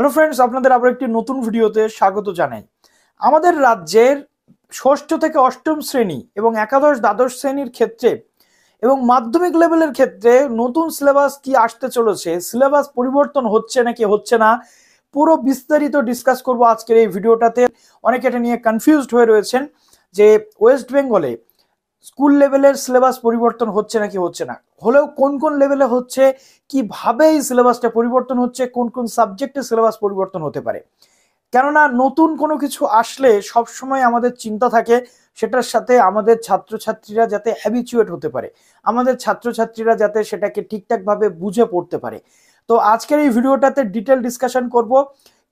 hello friends আপনাদের আবার একটি নতুন ভিডিওতে স্বাগত জানাই আমাদের রাজ্যের ষষ্ঠ থেকে অষ্টম শ্রেণী এবং একাদশ দ্বাদশ শ্রেণীর ক্ষেত্রে এবং মাধ্যমিক লেভেলের ক্ষেত্রে নতুন সিলেবাস কি আসতে চলেছে সিলেবাস পরিবর্তন হচ্ছে নাকি হচ্ছে না পুরো বিস্তারিত ডিসকাস করব আজকের এই ভিডিওটাতে অনেকে এটা নিয়ে কনফিউজড হয়ে রয়েছেন যে ওয়েস্ট বেঙ্গলে স্কুল লেভেলের সিলেবাস পরিবর্তন হচ্ছে নাকি হচ্ছে না হলেও কোন কোন লেভেলে হচ্ছে কিভাবে এই সিলেবাসটা পরিবর্তন হচ্ছে কোন কোন সাবজেক্টে সিলেবাস পরিবর্তন হতে পারে কেননা নতুন কোনো কিছু আসলে সবসময় আমাদের চিন্তা থাকে সেটার সাথে আমাদের ছাত্রছাত্রীরা যাতে হ্যাবিচুয়েট হতে পারে আমাদের ছাত্রছাত্রীরা যাতে সেটাকে ঠিকঠাকভাবে বুঝে পড়তে পারে তো আজকের এই ভিডিওটাতে ডিটেল ডিসকাশন করব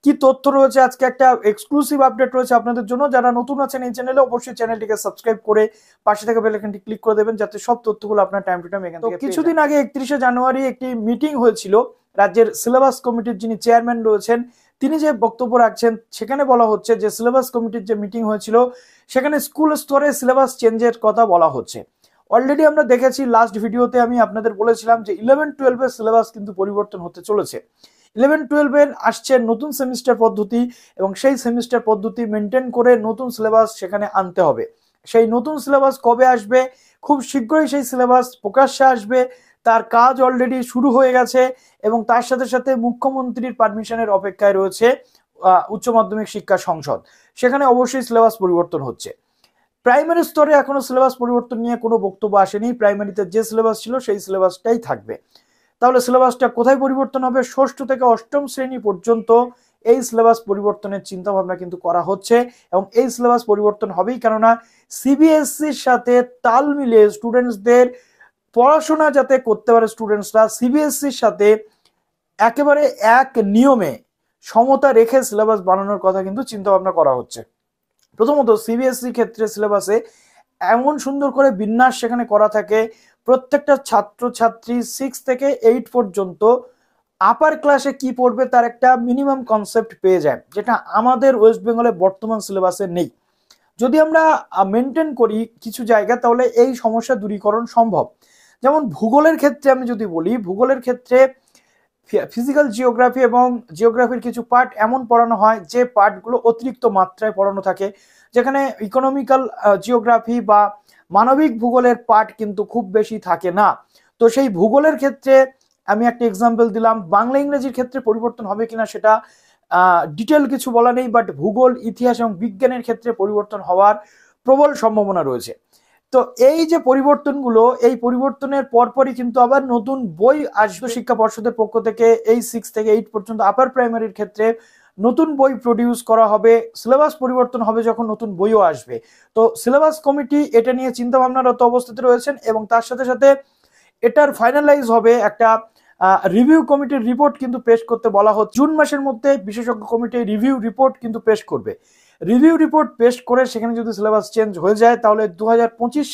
কি তথ্য রয়েছে আজকে একটা এক্সক্লুসিভ আপডেট রয়েছে আপনাদের জন্য যারা নতুন আছেন এই চ্যানেলে অবশ্যই চ্যানেলটিকে সাবস্ক্রাইব করে পাশে থাকা বেলাইকনটি ক্লিক করে দেবেন যাতে সব তথ্যগুলো আপনার টাইম টু টাইম এখান থেকে কিছুদিন আগে একত্রিশে জানুয়ারি একটি মিটিং হয়েছিল রাজ্যের সিলেবাস কমিটির যিনি চেয়ারম্যান রয়েছেন তিনি যে বক্তব্য রাখছেন সেখানে বলা হচ্ছে যে সিলেবাস কমিটির যে মিটিং হয়েছিল সেখানে স্কুল স্তরে সিলেবাস চেঞ্জের কথা বলা হচ্ছে অলরেডি আমরা দেখেছি লাস্ট ভিডিওতে আমি আপনাদের বলেছিলাম যে ইলেভেন টুয়েলভের সিলেবাস কিন্তু পরিবর্তন হতে চলেছে ইলেভেন টুয়েলভের আসছে নতুন সেমিস্টার পদ্ধতি এবং সেই সেমিস্টার পদ্ধতি মেনটেন করে নতুন সিলেবাস সেখানে আনতে হবে সেই নতুন সিলেবাস কবে আসবে খুব শীঘ্রই সেই সিলেবাস প্রকাশ্যে আসবে তার কাজ অলরেডি শুরু হয়ে গেছে এবং তার সাথে সাথে মুখ্যমন্ত্রীর পারমিশনের অপেক্ষায় রয়েছে উচ্চ মাধ্যমিক শিক্ষা সংসদ সেখানে অবশ্যই সিলেবাস পরিবর্তন হচ্ছে প্রাইমারি স্তরে এখনো সিলেবাস পরিবর্তন নিয়ে কোনো বক্তব্য আসেনি প্রাইমারিতে যে সিলেবাস ছিল সেই সিলেবাসটাই থাকবে তাহলে সিলেবাসটা কোথায় পরিবর্তন হবে ষষ্ঠ থেকে অষ্টম শ্রেণী পর্যন্ত এই সিলেবাস পরিবর্তনের চিন্তা ভাবনা কিন্তু করা হচ্ছে এবং এই সিলেবাস পরিবর্তন হবেই কেননা সিবিএসসির e সাথে তাল মিলিয়ে স্টুডেন্টসদের পড়াশোনা যাতে করতে পারে স্টুডেন্টসরা সিবিএসসির e সাথে একেবারে এক নিয়মে সমতা রেখে সিলেবাস বানানোর কথা কিন্তু চিন্তা ভাবনা করা হচ্ছে প্রথমত সিবিএসসি e ক্ষেত্রে সিলেবাসে এমন সুন্দর করে বিন্যাস সেখানে করা থাকে প্রত্যেকটা ছাত্রছাত্রী সিক্স থেকে এইট পর্যন্ত আপার ক্লাসে কি পড়বে তার একটা মিনিমাম কনসেপ্ট পেয়ে যায় যেটা আমাদের ওয়েস্ট বেঙ্গলে বর্তমান সিলেবাসে নেই যদি আমরা মেনটেন করি কিছু জায়গা তাহলে এই সমস্যা দূরীকরণ সম্ভব যেমন ভূগোলের ক্ষেত্রে আমি যদি বলি ভূগোলের ক্ষেত্রে ফিজিক্যাল জিওগ্রাফি এবং জিওগ্রাফির কিছু পার্ট এমন পড়ানো হয় যে পার্টগুলো অতিরিক্ত মাত্রায় পড়ানো থাকে যেখানে ইকোনমিক্যাল জিওগ্রাফি বা মানবিক ভূগোলের পাঠ কিন্তু খুব বেশি থাকে না তো সেই ভূগোলের ক্ষেত্রে আমি একটা এক্সাম্পল দিলাম বাংলা ইংরেজির ক্ষেত্রে পরিবর্তন হবে কিনা সেটা ডিটেল কিছু বলা নেই বাট ভূগোল ইতিহাস এবং বিজ্ঞানের ক্ষেত্রে পরিবর্তন হওয়ার প্রবল সম্ভাবনা রয়েছে তো এই যে পরিবর্তনগুলো এই পরিবর্তনের পরপরই কিন্তু আবার নতুন বই আসবে শিক্ষা পর্ষদের পক্ষ থেকে এই সিক্স থেকে এইট পর্যন্ত আপার প্রাইমারির ক্ষেত্রে নতুন বই প্রডিউস করা হবে সিলেবাস পরিবর্তন হবে যখন নতুন বইও আসবে তো সিলেবাস কমিটি এটা নিয়ে চিন্তাভাবনারত অবস্থাতে রয়েছেন এবং তার সাথে সাথে এটার ফাইনালাইজ হবে একটা রিভিউ কমিটির রিপোর্ট কিন্তু পেশ করতে বলা হচ্ছে জুন মাসের মধ্যে বিশেষজ্ঞ কমিটি রিভিউ রিপোর্ট কিন্তু পেশ করবে রিভিউ রিপোর্ট পেশ করে সেখানে যদি সিলেবাস চেঞ্জ হয়ে যায় তাহলে দু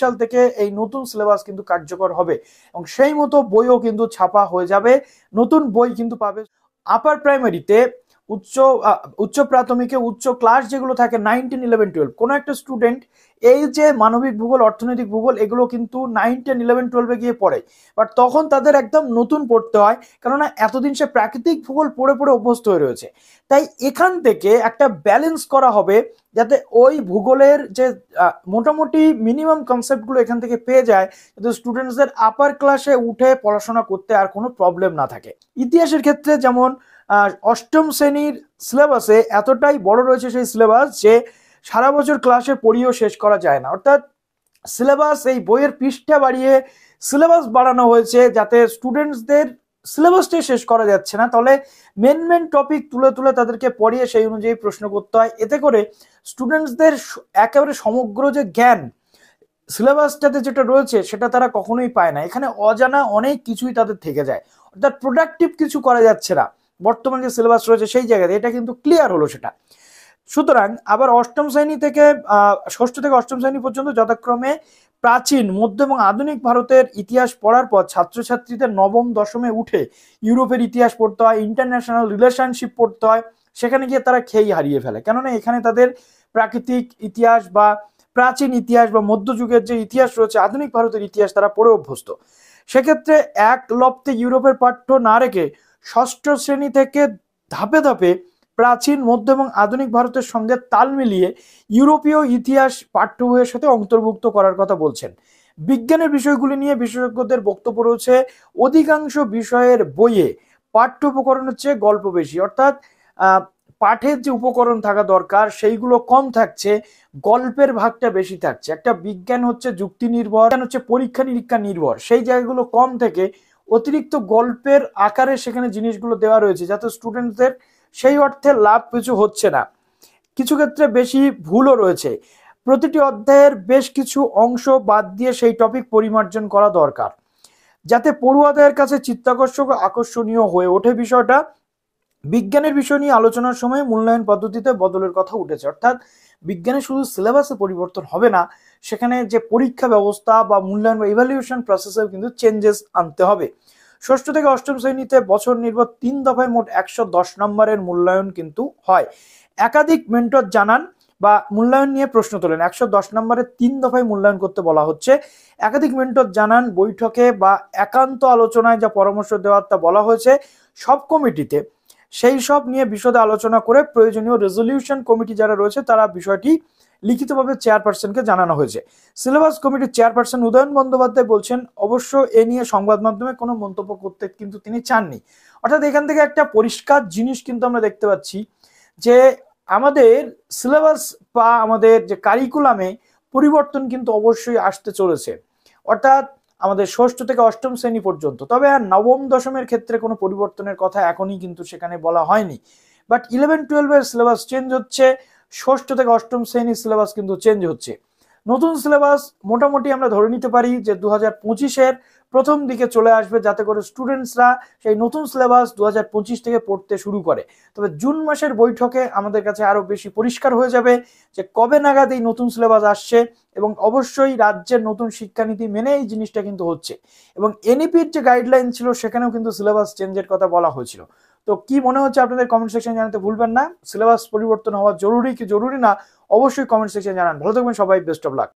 সাল থেকে এই নতুন সিলেবাস কিন্তু কার্যকর হবে এবং সেই মতো বইও কিন্তু ছাপা হয়ে যাবে নতুন বই কিন্তু পাবে আপার প্রাইমারিতে উচ্চ উচ্চ প্রাথমিকে উচ্চ ক্লাস যেগুলো থাকে নাইন টেন ইলেভেন টুয়েলভ কোনো একটা স্টুডেন্ট এই যে মানবিক ভূগোল অর্থনৈতিক ভূগোল এগুলো কিন্তু নাইন টেন ইলেভেন টুয়েলভে গিয়ে পড়ে বাট তখন তাদের একদম নতুন পড়তে হয় কেননা এতদিন সে প্রাকৃতিক ভূগোল পড়ে পড়ে অভ্যস্ত হয়ে রয়েছে তাই এখান থেকে একটা ব্যালেন্স করা হবে যাতে ওই ভূগোলের যে মোটামুটি মিনিমাম কনসেপ্টগুলো এখান থেকে পেয়ে যায় যাতে স্টুডেন্টসদের আপার ক্লাসে উঠে পড়াশোনা করতে আর কোনো প্রবলেম না থাকে ইতিহাসের ক্ষেত্রে যেমন অষ্টম শ্রেণীর সিলেবাসে এতটাই বড় রয়েছে সেই সিলেবাস যে সারা বছর ক্লাসে পড়িয়েও শেষ করা যায় না অর্থাৎ সিলেবাস এই বইয়ের পৃষ্ঠা বাড়িয়ে সিলেবাস বাড়ানো হয়েছে যাতে স্টুডেন্টসদের সিলেবাসটাই শেষ করা যাচ্ছে না তাহলে মেন মেন টপিক তুলে তুলে তাদেরকে পড়িয়ে সেই অনুযায়ী প্রশ্ন করতে হয় এতে করে স্টুডেন্টসদের একেবারে সমগ্র যে জ্ঞান সিলেবাসটাতে যেটা রয়েছে সেটা তারা কখনোই পায় না এখানে অজানা অনেক কিছুই তাদের থেকে যায় অর্থাৎ প্রোডাক্টিভ কিছু করা যাচ্ছে না বর্তমান যে সিলেবাস রয়েছে সেই জায়গাতে এটা কিন্তু ক্লিয়ার হলো সেটা সুতরাং আবার অষ্টম শ্রেণী থেকে ষষ্ঠ থেকে অষ্টম শ্রেণী পর্যন্ত যথাক্রমে প্রাচীন মধ্য এবং আধুনিক ভারতের ইতিহাস পড়ার পর ছাত্রছাত্রীদের নবম দশমে উঠে ইউরোপের ইতিহাস পড়তে হয় ইন্টারন্যাশনাল রিলেশনশিপ পড়তে হয় সেখানে গিয়ে তারা খেই হারিয়ে ফেলে কেননা এখানে তাদের প্রাকৃতিক ইতিহাস বা প্রাচীন ইতিহাস বা মধ্যযুগের যে ইতিহাস রয়েছে আধুনিক ভারতের ইতিহাস তারা পড়ে অভ্যস্ত সেক্ষেত্রে এক লপ্তে ইউরোপের পাঠ্য না রেখে ষষ্ঠ শ্রেণী থেকে ধাপে ধাপে প্রাচীন মধ্য এবং আধুনিক ভারতের সঙ্গে তাল মিলিয়ে ইউরোপীয় ইতিহাস পাঠ্য বইয়ের সাথে অন্তর্ভুক্ত করার কথা বলছেন বিজ্ঞানের বিষয়গুলি নিয়ে বিশেষজ্ঞদের বক্তব্য রয়েছে অধিকাংশ বিষয়ের বইয়ে পাঠ্য উপকরণ হচ্ছে গল্প বেশি অর্থাৎ পাঠের যে উপকরণ থাকা দরকার সেইগুলো কম থাকছে গল্পের ভাগটা বেশি থাকছে একটা বিজ্ঞান হচ্ছে যুক্তি নির্ভর হচ্ছে পরীক্ষা নিরীক্ষা নির্ভর সেই জায়গাগুলো কম থেকে অতিরিক্ত গল্পের আকারে সেখানে জিনিসগুলো দেওয়া রয়েছে যাতে স্টুডেন্টদের সেই অর্থে লাভ কিছু হচ্ছে না কিছু ক্ষেত্রে বেশি ভুলও রয়েছে প্রতিটি অধ্যায়ের বেশ কিছু অংশ বাদ দিয়ে সেই টপিক পরিমার্জন করা দরকার যাতে পড়ুয়াদের কাছে চিত্তাকর্ষক আকর্ষণীয় হয়ে ওঠে বিষয়টা বিজ্ঞানের বিষয় নিয়ে আলোচনার সময় মূল্যায়ন পদ্ধতিতে বদলের কথা উঠেছে অর্থাৎ বিজ্ঞানে শুধু সিলেবাসে পরিবর্তন হবে না সেখানে যে পরীক্ষা ব্যবস্থা বা মূল্যায়ন বা ইভ্যালুয়েশন প্রসেসেও কিন্তু চেঞ্জেস আনতে হবে ষষ্ঠ থেকে অষ্টম শ্রেণীতে বছর নির্ভর তিন দফায় মোট একশো দশ নম্বরের মূল্যায়ন কিন্তু হয় একাধিক মেন্টর জানান বা মূল্যায়ন নিয়ে প্রশ্ন তোলেন একশো দশ নম্বরের তিন দফায় মূল্যায়ন করতে বলা হচ্ছে একাধিক মেন্টর জানান বৈঠকে বা একান্ত আলোচনায় যা পরামর্শ দেওয়ার তা বলা হয়েছে সব কমিটিতে সেই সব নিয়ে বিশদে আলোচনা করে প্রয়োজনীয় রেজলিউশন কমিটি যারা রয়েছে তারা বিষয়টি লিখিতভাবে চেয়ারপারসনকে জানানো হয়েছে সিলেবাস কমিটির চেয়ারপারসন উদয়ন বন্দ্যোপাধ্যায় বলছেন অবশ্য এ নিয়ে সংবাদ মাধ্যমে কোনো মন্তব্য করতে কিন্তু তিনি চাননি অর্থাৎ এখান থেকে একটা পরিষ্কার জিনিস কিন্তু আমরা দেখতে পাচ্ছি যে আমাদের সিলেবাস বা আমাদের যে কারিকুলামে পরিবর্তন কিন্তু অবশ্যই আসতে চলেছে অর্থাৎ আমাদের ষষ্ঠ থেকে অষ্টম শ্রেণী পর্যন্ত তবে আর হ্যাঁ, নবম দশমের ক্ষেত্রে কোনো পরিবর্তনের কথা এখনই কিন্তু সেখানে বলা হয়নি বাট ইলেভেন টুয়েলভের সিলেবাস চেঞ্জ হচ্ছে ষষ্ঠ থেকে অষ্টম শ্রেণীর সিলেবাস কিন্তু চেঞ্জ হচ্ছে নতুন সিলেবাস মোটামুটি আমরা ধরে নিতে পারি যে দু হাজার পঁচিশের প্রথম দিকে চলে আসবে যাতে করে স্টুডেন্টসরা সেই নতুন সিলেবাস দু থেকে পড়তে শুরু করে তবে জুন মাসের বৈঠকে আমাদের কাছে আরও বেশি পরিষ্কার হয়ে যাবে যে কবে নাগাদ এই নতুন সিলেবাস আসছে এবং অবশ্যই রাজ্যের নতুন শিক্ষানীতি মেনে এই জিনিসটা কিন্তু হচ্ছে এবং এনইপির e যে গাইডলাইন ছিল সেখানেও কিন্তু সিলেবাস চেঞ্জের কথা বলা হয়েছিল তো কি মনে হচ্ছে আপনাদের কমেন্ট সেকশন জানাতে ভুলবেন না সিলেবাস পরিবর্তন হওয়া জরুরি কি জরুরি না অবশ্যই কমেন্ট সেকশন জানান ভালো থাকবেন সবাই বেস্ট অফ লাক